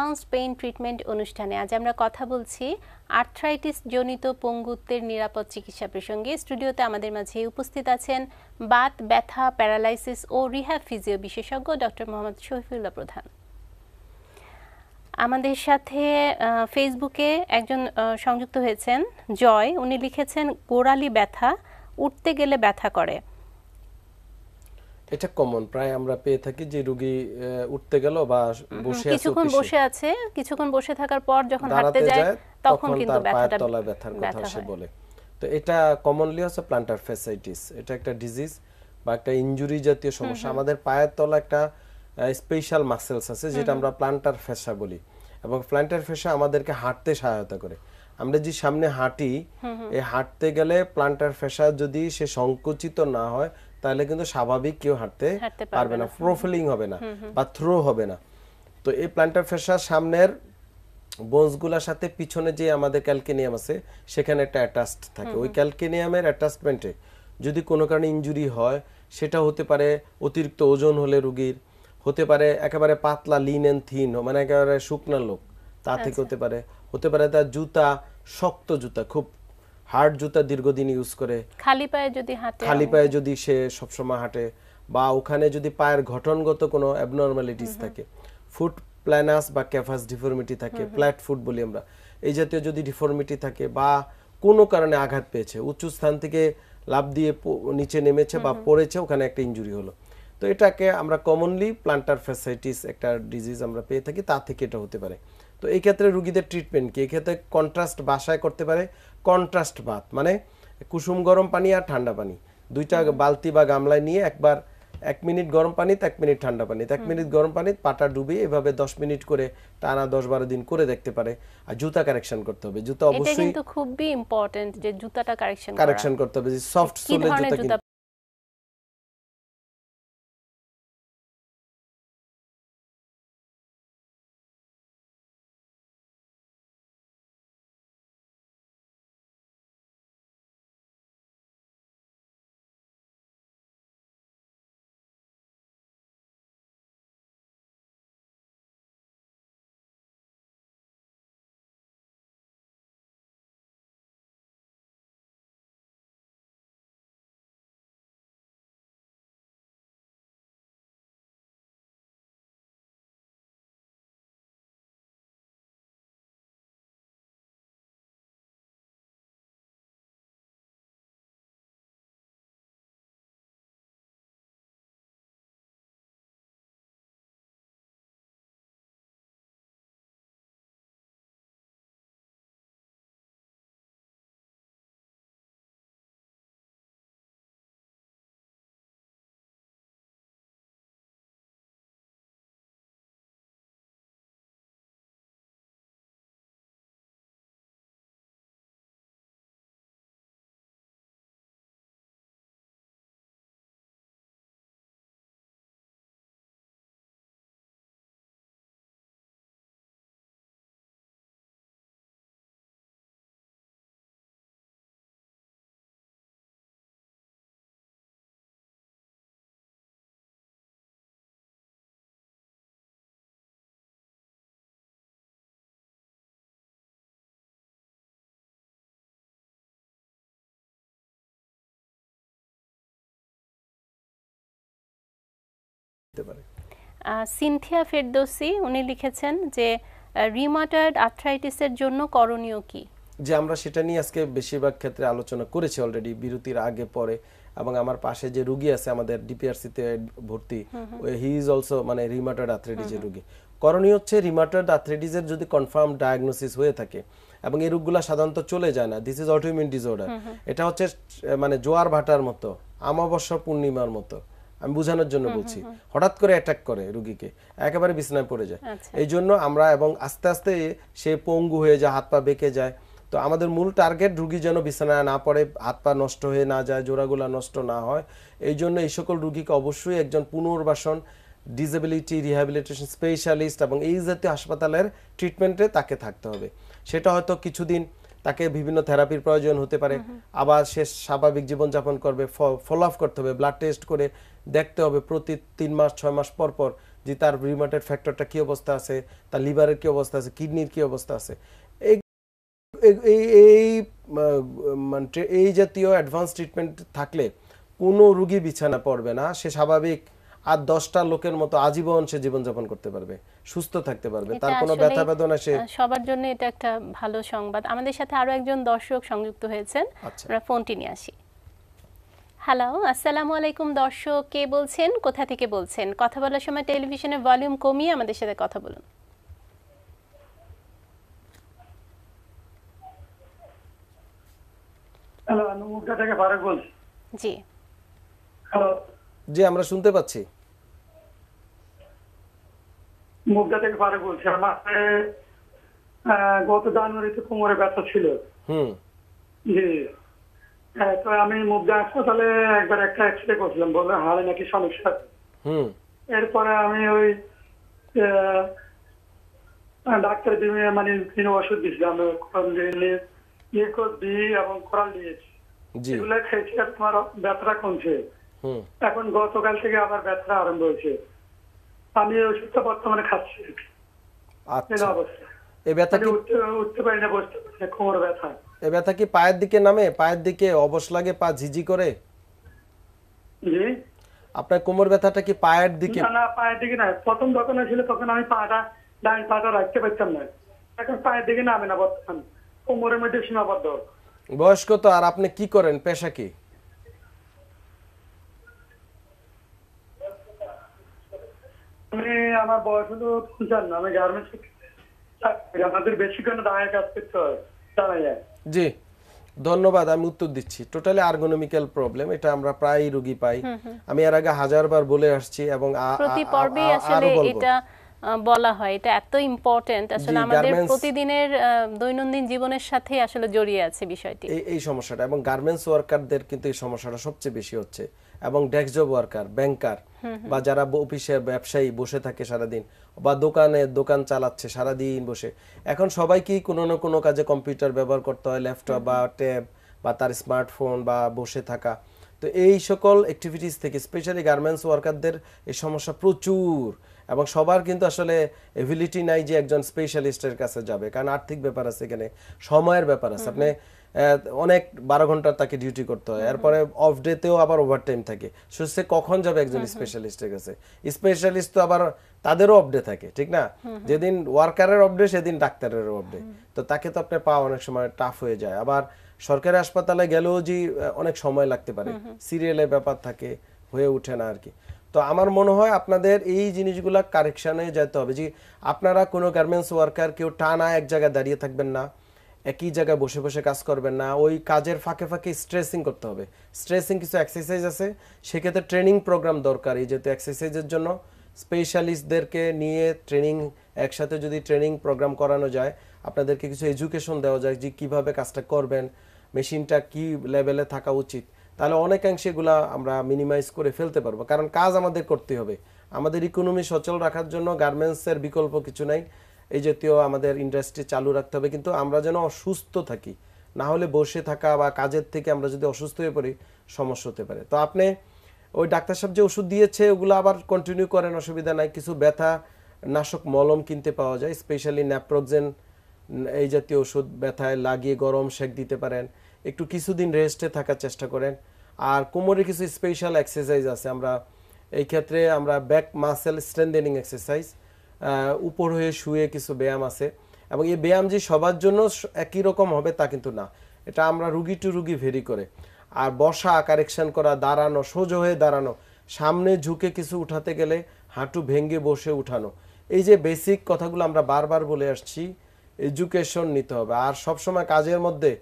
Trans pain treatment অনুষ্ঠানে আজ আমরা কথা বলছি আর্থ্রাইটিস জনিত পঙ্গুত্বের নিরাপদ চিকিৎসা প্রসঙ্গে স্টুডিওতে আমাদের মাঝে উপস্থিত আছেন বাত ব্যথা প্যারালাইসিস ও রিহ্যাব ফিজিও বিশেষজ্ঞ ডক্টর মোহাম্মদ শহীফুল্লাহ প্রধান আমাদের সাথে ফেসবুকে একজন সংযুক্ত হয়েছেন জয় উনি লিখেছেন গোড়ালি ব্যথা উঠতে গেলে ব্যথা করে এটা কমন প্রায় আমরা পেয়ে থাকি যে রোগী উঠতে গেল বা বসে আছে কিছুক্ষণ বসে আছে কিছুক্ষণ বসে থাকার পর যখন হাঁটতে যায় তখন কিন্তু ব্যথাটা তলায় ব্যথার কথা সে বলে তো এটা কমনলি হচ্ছে প্লান্টার ফ্যাসাইটিস এটা একটা ডিজিজ বা একটা ইনজুরি জাতীয় সমস্যা আমাদের পায়ের তলা একটা স্পেশাল মাসেলস আছে যেটা আমরা প্লান্টার ফেসা বলি এবং প্লান্টার ফেসা আমাদেরকে হাঁটতে সহায়তা করে আমরা যে সামনে হাঁটি এই হাঁটতে গেলে প্লান্টার ফেসা যদি সে সংকুচিত না হয় তাহলে কিন্তু স্বাভাবিক কেউ হাঁটতে পারবে না প্রোফিলিং হবে না বা থ্রো হবে না তো এই প্ল্যান্টার ফেসার সামনের বোনসগুলোর সাথে পিছনে যে আমাদের ক্যালকেনিয়াম আছে সেখানে একটা অ্যাটাচড থাকে ওই ক্যালকেনিয়ামের অ্যাটাচমেন্টে যদি কোনো কারণে ইঞ্জুরি হয় সেটা হতে পারে অতিরিক্ত ওজন হলে রুগীর হতে পারে একেবারে পাতলা লিন অ্যান্ড থিন মানে একেবারে শুকনা লোক তা আচ্ছা। থেকে হতে পারে হতে পারে তার জুতা শক্ত জুতা খুব হার্ড জুতা দীর্ঘদিন ইউজ করে খালি পায়ে যদি হাঁটে খালি পায়ে যদি সে সবসময় হাঁটে বা ওখানে যদি পায়ের গঠনগত কোনো অ্যাবনর্মালিটিস থাকে ফুট প্ল্যানাস বা ক্যাফাস ডিফর্মিটি থাকে ফ্ল্যাট ফুট বলি আমরা এই জাতীয় যদি ডিফর্মিটি থাকে বা কোনো কারণে আঘাত পেয়েছে উচ্চ স্থান থেকে লাভ দিয়ে নিচে নেমেছে বা পড়েছে ওখানে একটা ইঞ্জুরি হলো তো এটাকে আমরা কমনলি প্লান্টার ফ্যাসাইটিস একটা ডিজিজ আমরা পেয়ে থাকি তা থেকে এটা হতে পারে তো এই ক্ষেত্রে রুগীদের ট্রিটমেন্ট কি এক্ষেত্রে কন্ট্রাস্ট বাসায় করতে পারে কন্ট্রাস্ট বাত মানে কুসুম গরম পানি আর ঠান্ডা পানি দুইটা বালতি বা গামলায় নিয়ে একবার এক মিনিট গরম পানিতে এক মিনিট ঠান্ডা পানিতে এক মিনিট গরম পানিতে পাটা ডুবিয়ে এভাবে দশ মিনিট করে টানা দশ বারো দিন করে দেখতে পারে আর জুতা কারেকশন করতে হবে জুতা অবশ্যই কিন্তু খুবই ইম্পর্টেন্ট যে জুতাটা কারেকশন কারেকশন করতে হবে যে সফট সোলের জুতা করতে পারে সিনথিয়া ফেরদোসি উনি লিখেছেন যে রিমাটার্ড আর্থ্রাইটিসের জন্য করণীয় কি যে আমরা সেটা নিয়ে আজকে বেশিরভাগ ক্ষেত্রে আলোচনা করেছি অলরেডি বিরতির আগে পরে এবং আমার পাশে যে রুগী আছে আমাদের ডিপিআরসিতে ভর্তি হি ইজ অলসো মানে রিমাটার্ড আর্থ্রাইটিসের রুগী করণীয় হচ্ছে রিমাটার্ড আর্থ্রাইটিসের যদি কনফার্ম ডায়াগনোসিস হয়ে থাকে এবং এই রোগগুলা সাধারণত চলে যায় না দিস ইজ অটোইমিউন ডিসঅর্ডার এটা হচ্ছে মানে জোয়ার ভাটার মতো আমাবস্যা পূর্ণিমার মতো আমি বোঝানোর জন্য বলছি হঠাৎ করে অ্যাটাক করে রুগীকে একেবারে বিছানায় পড়ে যায় আচ্ছা। এই জন্য আমরা এবং আস্তে আস্তে সে পঙ্গু হয়ে যায় হাত পা বেঁকে যায় তো আমাদের মূল টার্গেট রুগী যেন বিছানায় না পড়ে হাত পা নষ্ট হয়ে না যায় জোড়াগুলো নষ্ট না হয় এই জন্য এই সকল রুগীকে অবশ্যই একজন পুনর্বাসন ডিসেবিলিটি রিহ্যাবিলিটেশন স্পেশালিস্ট এবং এই জাতীয় হাসপাতালের ট্রিটমেন্টে তাকে থাকতে হবে সেটা হয়তো কিছুদিন তাকে বিভিন্ন থেরাপির প্রয়োজন হতে পারে আবার সে স্বাভাবিক জীবনযাপন করবে ফলো আপ করতে হবে ব্লাড টেস্ট করে দেখতে হবে প্রতি তিন মাস ছয় মাস পর পর যে তার রিমাটের ফ্যাক্টরটা কী অবস্থা আছে তার লিভারের কী অবস্থা আছে কিডনির কী অবস্থা আছে এই এই মানে এই জাতীয় অ্যাডভান্স ট্রিটমেন্ট থাকলে কোনো রুগী বিছানা পড়বে না সে স্বাভাবিক আর দশটা লোকের মতো আজীবন সে জীবনযাপন করতে পারবে সুস্থ থাকতে পারবে তার কোনো ব্যথা বেদনা সে সবার জন্য এটা একটা ভালো সংবাদ আমাদের সাথে আরো একজন দর্শক সংযুক্ত হয়েছেন আচ্ছা। আমরা ফোনটি নিয়ে আসি হ্যালো আসসালামু আলাইকুম দর্শক কে বলছেন কোথা থেকে বলছেন কথা বলার সময় টেলিভিশনের ভলিউম কমিয়ে আমাদের সাথে কথা বলুন হ্যালো থেকে বলছি জি হ্যালো যে আমরা শুনতে পাচ্ছি মুগদা থেকে পারে বলছি আমার গত জানুয়ারিতে কোমরে ব্যথা ছিল হুম জি তো আমি মুগদা হাসপাতালে একবার একটা করছিলাম বলে হাড়ে হ্যাঁ, নাকি সমস্যা হুম এরপরে আমি ওই ডাক্তার মানে ওষুধ দিয়েছিলাম ইয়ে দিই এবং করাল দিয়েছি এগুলো খেয়েছি আর তোমার ব্যথাটা কমছে এখন গতকাল থেকে আবার ব্যথা আরম্ভ হয়েছে আমি ওষুধটা বর্তমানে খাচ্ছি আচ্ছা। মানে লাগে আপনার কোমর ব্যথাটা কি পায়ের দিকে না পায়ের দিকে না প্রথম যখন তখন আমি রাখতে পারতাম না এখন পায়ের দিকে নামে না বর্তমান বয়স্ক তো আর আপনি কি করেন পেশা কি আমি আমার বয়স হলো আমি গার্মেন্টস আমাদের কাজ করতে হয় জি ধন্যবাদ আমি উত্তর দিচ্ছি টোটালি আর্গোনমিক্যাল প্রবলেম এটা আমরা প্রায় রোগী পাই আমি এর আগে হাজারবার বলে আসছি এবং প্রতি পর্বে আসলে এটা বলা হয় এটা এত ইম্পর্টেন্ট আসলে আমাদের প্রতিদিনের দৈনন্দিন জীবনের সাথে আসলে জড়িয়ে আছে বিষয়টি এই সমস্যাটা এবং গার্মেন্টস ওয়ার্কারদের কিন্তু এই সমস্যাটা সবচেয়ে বেশি হচ্ছে এবং ডেস্ক জব ওয়ার্কার ব্যাংকার বা যারা অফিসে ব্যবসায়ী বসে থাকে সারাদিন বা দোকানে দোকান চালাচ্ছে সারাদিন বসে এখন সবাইকেই কোনো না কোনো কাজে কম্পিউটার ব্যবহার করতে হয় ল্যাপটপ বা ট্যাব বা তার স্মার্টফোন বা বসে থাকা তো এই সকল অ্যাক্টিভিটিস থেকে স্পেশালি গার্মেন্টস ওয়ার্কারদের এই সমস্যা প্রচুর এবং সবার কিন্তু আসলে এবিলিটি নাই যে একজন স্পেশালিস্টের কাছে যাবে কারণ আর্থিক ব্যাপার আছে এখানে সময়ের ব্যাপার আছে আপনি অনেক বারো ঘন্টার তাকে ডিউটি করতে হয় এরপরে অফ ডেতেও আবার ওভার টাইম থাকে সে কখন যাবে একজন স্পেশালিস্টের কাছে স্পেশালিস্ট তো আবার তাদেরও অপডে থাকে ঠিক না যেদিন ওয়ার্কারের অপডে সেদিন ডাক্তারেরও অপডে তো তাকে তো আপনার পাওয়া অনেক সময় টাফ হয়ে যায় আবার সরকারি হাসপাতালে গেলেও যে অনেক সময় লাগতে পারে সিরিয়ালের ব্যাপার থাকে হয়ে ওঠে না আর কি তো আমার মনে হয় আপনাদের এই জিনিসগুলা কারেকশানে যেতে হবে যে আপনারা কোনো গার্মেন্টস ওয়ার্কার কেউ টানা এক জায়গায় দাঁড়িয়ে থাকবেন না একই জায়গায় বসে বসে কাজ করবেন না ওই কাজের ফাঁকে ফাঁকে স্ট্রেসিং করতে হবে স্ট্রেসিং কিছু এক্সারসাইজ আছে সেক্ষেত্রে ট্রেনিং প্রোগ্রাম দরকার এই যেহেতু এক্সারসাইজের জন্য স্পেশালিস্টদেরকে নিয়ে ট্রেনিং একসাথে যদি ট্রেনিং প্রোগ্রাম করানো যায় আপনাদেরকে কিছু এডুকেশন দেওয়া যায় যে কীভাবে কাজটা করবেন মেশিনটা কি লেভেলে থাকা উচিত তাহলে অনেকাংশে এগুলা আমরা মিনিমাইজ করে ফেলতে পারবো কারণ কাজ আমাদের করতে হবে আমাদের ইকোনমি সচল রাখার জন্য গার্মেন্টসের বিকল্প কিছু নাই এই জাতীয় আমাদের ইন্ডাস্ট্রি চালু রাখতে হবে কিন্তু আমরা যেন অসুস্থ থাকি না হলে বসে থাকা বা কাজের থেকে আমরা যদি অসুস্থ হয়ে পড়ি সমস্যা হতে পারে তো আপনি ওই ডাক্তার সাহেব যে ওষুধ দিয়েছে ওগুলো আবার কন্টিনিউ করেন অসুবিধা নাই কিছু ব্যথা নাশক মলম কিনতে পাওয়া যায় স্পেশালি ন্যাপ্রোক্সেন এই জাতীয় ওষুধ ব্যথায় লাগিয়ে গরম শেক দিতে পারেন একটু কিছুদিন রেস্টে থাকার চেষ্টা করেন আর কোমরে কিছু স্পেশাল এক্সারসাইজ আছে আমরা এই ক্ষেত্রে আমরা ব্যাক মাসেল স্ট্রেন্দেনিং এক্সারসাইজ উপর হয়ে শুয়ে কিছু ব্যায়াম আছে এবং এই ব্যায়াম যে সবার জন্য একই রকম হবে তা কিন্তু না এটা আমরা রুগী টু রুগী ভেরি করে আর বসা কারেকশন করা দাঁড়ানো সোজো হয়ে দাঁড়ানো সামনে ঝুঁকে কিছু উঠাতে গেলে হাঁটু ভেঙে বসে উঠানো এই যে বেসিক কথাগুলো আমরা বারবার বলে আসছি এডুকেশন নিতে হবে আর সবসময় কাজের মধ্যে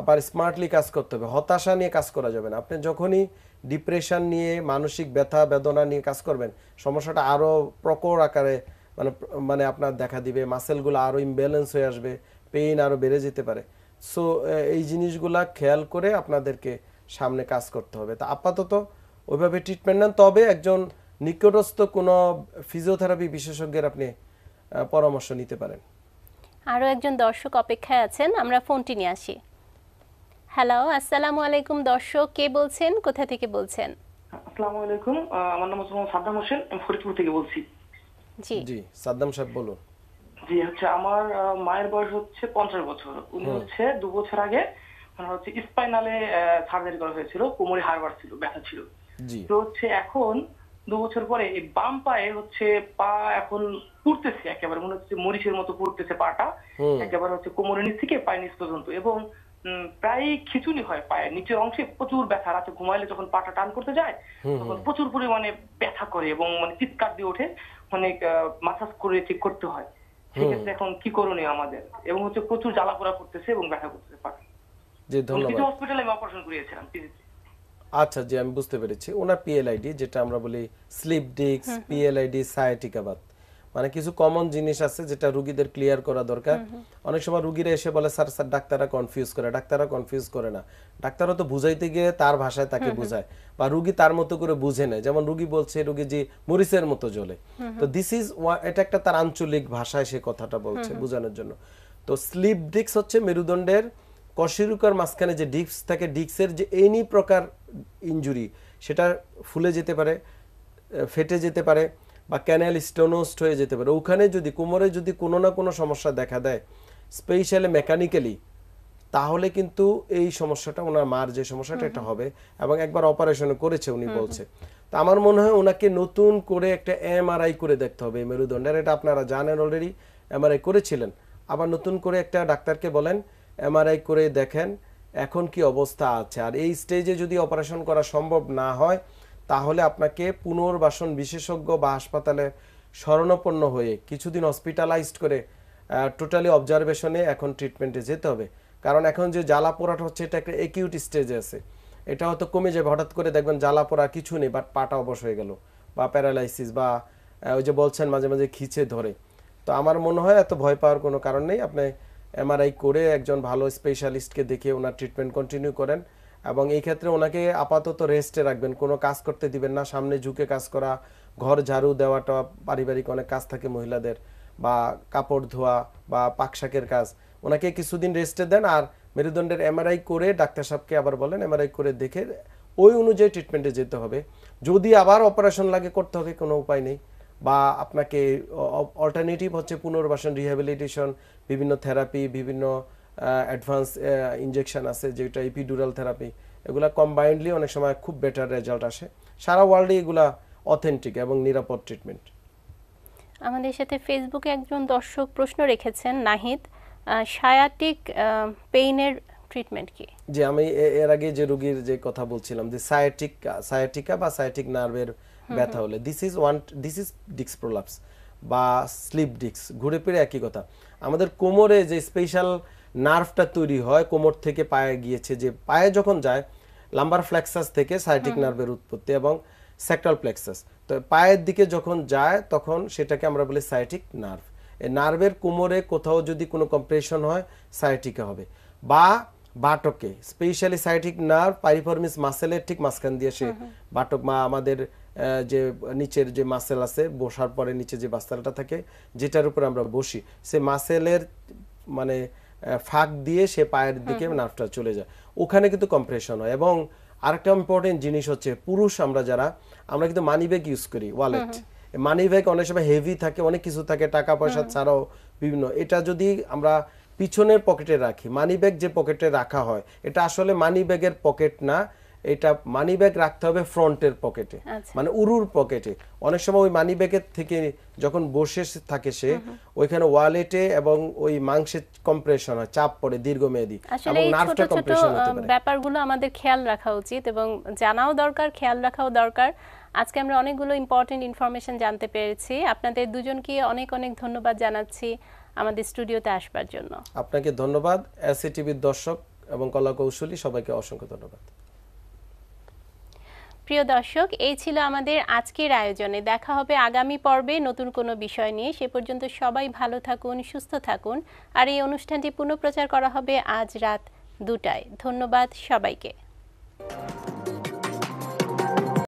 আবার স্মার্টলি কাজ করতে হবে হতাশা নিয়ে কাজ করা যাবে না আপনি যখনই ডিপ্রেশন নিয়ে মানসিক ব্যথা বেদনা নিয়ে কাজ করবেন সমস্যাটা আরও প্রকর আকারে মানে মানে আপনার দেখা দিবে মাসেলগুলো আরও ইমব্যালেন্স হয়ে আসবে পেইন আরও বেড়ে যেতে পারে সো এই জিনিসগুলা খেয়াল করে আপনাদেরকে সামনে কাজ করতে হবে তা আপাতত ওইভাবে ট্রিটমেন্ট নেন তবে একজন নিকটস্থ কোনো ফিজিওথেরাপি বিশেষজ্ঞের আপনি পরামর্শ নিতে পারেন আরও একজন দর্শক অপেক্ষায় আছেন আমরা ফোনটি নিয়ে আসি হ্যালো আসসালামু আলাইকুম দর্শক কে বলছেন কোথা থেকে বলছেন আসসালামু আলাইকুম আমার নাম সাদ্দাম হোসেন আমি ফরিদপুর থেকে বলছি জি সাদ্দাম সাহেব বলুন জি হচ্ছে আমার মায়ের বয়স হচ্ছে পঞ্চাশ বছর উনি হচ্ছে দু বছর আগে মানে হচ্ছে স্পাইনালে সার্জারি করা হয়েছিল কোমরে ছিল ব্যথা ছিল তো হচ্ছে এখন দু বছর পরে এই বাম পায়ে হচ্ছে পা এখন পুড়তেছে একেবারে মনে হচ্ছে মরিচের মতো পুড়তেছে পাটা একেবারে হচ্ছে কোমরের নিচ থেকে পায়ে নিচ পর্যন্ত এবং প্রায় খিচুনি হয় পায়ের নিচের অংশে প্রচুর ব্যথা রাতে ঘুমাইলে যখন পাটা টান করতে যায় তখন প্রচুর পরিমাণে ব্যথা করে এবং মানে চিৎকার দিয়ে ওঠে অনেক মাসাজ করে ঠিক করতে হয় সেক্ষেত্রে এখন কি করণীয় আমাদের এবং হচ্ছে প্রচুর জ্বালা পোড়া করতেছে এবং ব্যথা করতেছে পা জি ধন্যবাদ হসপিটালে আমি অপারেশন করিয়েছিলাম আচ্ছা জি আমি বুঝতে পেরেছি ওনার পিএলআইডি যেটা আমরা বলি স্লিপ ডিস্ক পিএলআইডি সায়াটিকা বাত মানে কিছু কমন জিনিস আছে যেটা রুগীদের ক্লিয়ার করা দরকার অনেক সময় রুগীরা এসে বলে স্যার স্যার ডাক্তাররা কনফিউজ করে ডাক্তাররা কনফিউজ করে না ডাক্তাররা তো বুঝাইতে গিয়ে তার ভাষায় তাকে বুঝায় বা রুগী তার মতো করে বুঝে নেয় যেমন রুগী বলছে রুগী যে মরিচের মতো জ্বলে তো দিস ইজ এটা একটা তার আঞ্চলিক ভাষায় সে কথাটা বলছে বোঝানোর জন্য তো স্লিপ ডিক্স হচ্ছে মেরুদণ্ডের কশিরুকার মাঝখানে যে ডিক্স থাকে ডিক্সের যে এনি প্রকার ইঞ্জুরি সেটা ফুলে যেতে পারে ফেটে যেতে পারে বা ক্যানেল স্টোনোস্ট হয়ে যেতে পারে ওখানে যদি কোমরে যদি কোনো না কোনো সমস্যা দেখা দেয় স্পেশালি মেকানিক্যালি তাহলে কিন্তু এই সমস্যাটা ওনার মার যে সমস্যাটা এটা হবে এবং একবার অপারেশন করেছে উনি বলছে তো আমার মনে হয় ওনাকে নতুন করে একটা এমআরআই করে দেখতে হবে মেরুদণ্ডের এটা আপনারা জানেন অলরেডি এমআরআই করেছিলেন আবার নতুন করে একটা ডাক্তারকে বলেন এমআরআই করে দেখেন এখন কি অবস্থা আছে আর এই স্টেজে যদি অপারেশন করা সম্ভব না হয় তাহলে আপনাকে পুনর্বাসন বিশেষজ্ঞ বা হাসপাতালে স্মরণাপন্ন হয়ে কিছুদিন হসপিটালাইজড করে টোটালি অবজারভেশনে এখন ট্রিটমেন্টে যেতে হবে কারণ এখন যে জ্বালা পোড়াটা হচ্ছে এটা একটা একিউট স্টেজে আছে এটা হয়তো কমে যাবে হঠাৎ করে দেখবেন জ্বালা পোড়া কিছু নেই বাট পাটা অবশ হয়ে গেল বা প্যারালাইসিস বা ওই যে বলছেন মাঝে মাঝে খিচে ধরে তো আমার মনে হয় এত ভয় পাওয়ার কোনো কারণ নেই আপনি এমআরআই করে একজন ভালো স্পেশালিস্টকে দেখে ওনার ট্রিটমেন্ট কন্টিনিউ করেন এবং এই ক্ষেত্রে ওনাকে আপাতত রেস্টে রাখবেন কোনো কাজ করতে দিবেন না সামনে ঝুঁকে কাজ করা ঘর ঝাড়ু দেওয়াটা পারিবারিক অনেক কাজ থাকে মহিলাদের বা কাপড় ধোয়া বা পাকশাকের কাজ ওনাকে কিছুদিন রেস্টে দেন আর মেরুদণ্ডের এমআরআই করে ডাক্তার সাহেবকে আবার বলেন এমআরআই করে দেখে ওই অনুযায়ী ট্রিটমেন্টে যেতে হবে যদি আবার অপারেশন লাগে করতে হবে কোনো উপায় নেই বা আপনাকে অল্টারনেটিভ হচ্ছে পুনর্বাসন রিহ্যাবিলিটেশন বিভিন্ন থেরাপি বিভিন্ন অ্যাডভান্স ইঞ্জেকশন আছে যেটা ইপিডুরাল থেরাপি এগুলো কম্বাইন্ডলি অনেক সময় খুব বেটার রেজাল্ট আসে সারা ওয়ার্ল্ডে এগুলা অথেন্টিক এবং নিরাপদ ট্রিটমেন্ট আমাদের সাথে ফেসবুকে একজন দর্শক প্রশ্ন রেখেছেন নাহিদ সায়াটিক পেইনের ট্রিটমেন্ট কি যে আমি এর আগে যে রোগীর যে কথা বলছিলাম যে সায়াটিক সায়াটিকা বা সায়াটিক নার্ভের ব্যথা হলে this is one this is ডিক্স প্রোলাপস বা স্লিপ ডিক্স ঘুরে ফিরে একই কথা আমাদের কোমরে যে স্পেশাল নার্ভটা তৈরি হয় কোমর থেকে পায়ে গিয়েছে যে পায়ে যখন যায় লাম্বার ফ্লেক্সাস থেকে সাইটিক নার্ভের উৎপত্তি এবং সেক্টাল প্লেক্সাস তো পায়ের দিকে যখন যায় তখন সেটাকে আমরা বলি সাইটিক নার্ভ এই নার্ভের কোমরে কোথাও যদি কোনো কম্প্রেশন হয় সাইটিকে হবে বা বাটকে স্পেশালি সাইটিক নার্ভ পারিফর্মিস মাসেলের ঠিক মাঝখান দিয়ে সে বাটক বা আমাদের যে নিচের যে মাসেল আছে বসার পরে নিচে যে বাস্তালটা থাকে যেটার উপর আমরা বসি সে মাসেলের মানে ফাঁক দিয়ে সে পায়ের দিকে নার্ভটা চলে যায় ওখানে কিন্তু কম্প্রেশন হয় এবং আরেকটা ইম্পর্টেন্ট জিনিস হচ্ছে পুরুষ আমরা যারা আমরা কিন্তু মানি ব্যাগ ইউজ করি ওয়ালেট মানি ব্যাগ অনেক সময় হেভি থাকে অনেক কিছু থাকে টাকা পয়সা ছাড়াও বিভিন্ন এটা যদি আমরা পিছনের পকেটে রাখি মানি ব্যাগ যে পকেটে রাখা হয় এটা আসলে মানি ব্যাগের পকেট না এটা মানি ব্যাগ রাখতে হবে ফ্রন্টের পকেটে আচ্ছা। মানে উরুর পকেটে অনেক সময় ওই মানি ব্যাগের থেকে যখন বসে থাকে সে ওইখানে ওয়ালেটে এবং ওই মাংসের কম্প্রেশন হয় চাপ পড়ে দীর্ঘমেয়াদী এবং নার্ভটা কম্প্রেশন হতে পারে ব্যাপারগুলো আমাদের খেয়াল রাখা উচিত এবং জানাও দরকার খেয়াল রাখাও দরকার আজকে আমরা অনেকগুলো ইম্পর্টেন্ট ইনফরমেশন জানতে পেরেছি আপনাদের দুজনকে অনেক অনেক ধন্যবাদ জানাচ্ছি আমাদের স্টুডিওতে আসবার জন্য আপনাকে ধন্যবাদ এসএ দর্শক এবং কলা কৌশলী সবাইকে অসংখ্য ধন্যবাদ প্রিয় দর্শক এই ছিল আমাদের আজকের আয়োজনে দেখা হবে আগামী পর্বে নতুন কোনো বিষয় নিয়ে সে পর্যন্ত সবাই ভালো থাকুন সুস্থ থাকুন আর এই অনুষ্ঠানটি পুনঃপ্রচার করা হবে আজ রাত দুটায় ধন্যবাদ সবাইকে